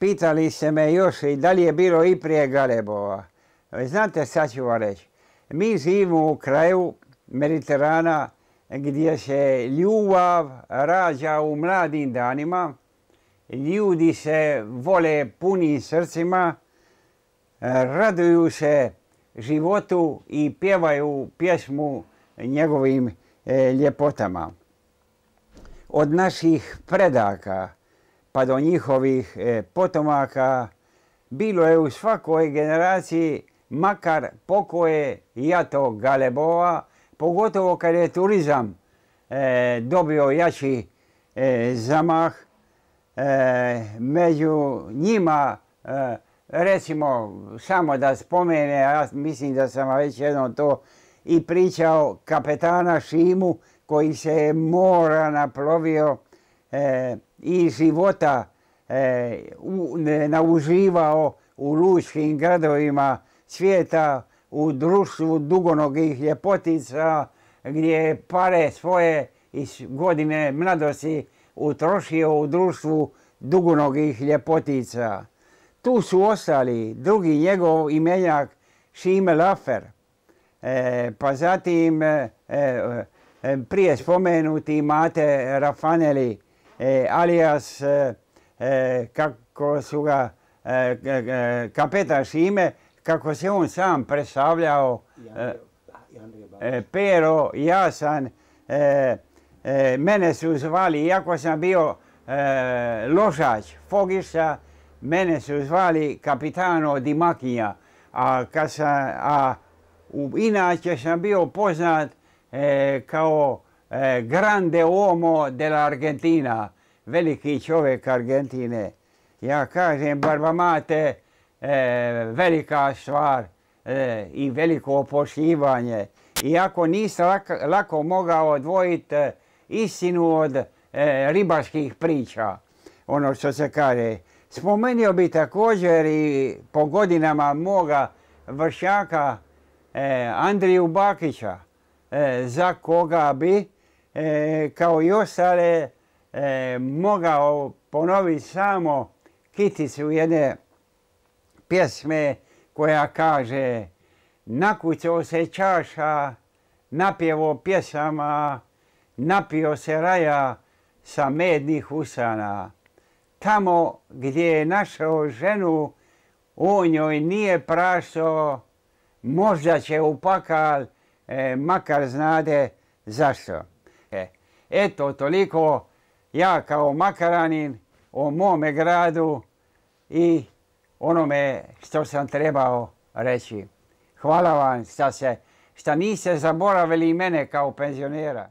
Pitali se me još i da li je bilo i prije Galebova. E, znate, sad ću vam reći. Mi živimo u kraju Mediterana gdje se ljubav rađa u mladim danima. Ljudi se vole punim srcima, raduju se životu i pjevaju pjesmu njegovim e, ljepotama. Od naših predaka pa do njihovih e, potomaka, bilo je u svakoj generaciji makar pokoje jato galebova, pogotovo kad je turizam e, dobio jači e, zamah. među njima, recimo, samo da spomene, ja mislim da sam već jednom to i pričao, kapetana Šimu koji se je mora naplovio i života e, nauživao u lučkim gradovima svijeta, u društvu dugonogih ljepotica gdje je pare svoje iz godine mladosti utrošio u društvu dugonogih ljepotica. Tu su ostali drugi njegov imenjak Šime Lafer, e, pa zatim e, prije spomenuti Mate Rafaneli, E, alias e, e, kako su ga kapetaš ime, kako se on sam predstavljao Pero, ja sam, mene su zvali, iako sam bio lošač Fogiša, mene su zvali kapitano Dimakija. A, kad a u, inače sam bio poznat kao Eh, grande uomo dell'Argentina, Argentina, veliki čovjek Argentine. Ja kažem, Barbamate, eh, velika stvar eh, i veliko opošljivanje. Iako nisam lako, mogao odvojiti istinu od ribarskih priča, ono što se kaže. Spomenio bi također i po godinama moga vršnjaka Andriju Bakića, za koga bi E, kao i ostale e, mogao ponoviti samo kiticu jedne pjesme koja kaže Nakucao se čaša, napjevo pjesama, napio se raja sa mednih usana. Tamo gdje je našao ženu, u njoj nije prašto, možda će upakal, e, makar znade zašto. Eto, toliko ja kao Makaranin o mome gradu i onome što sam trebao reći. Hvala vam što se, šta niste zaboravili i mene kao penzionera.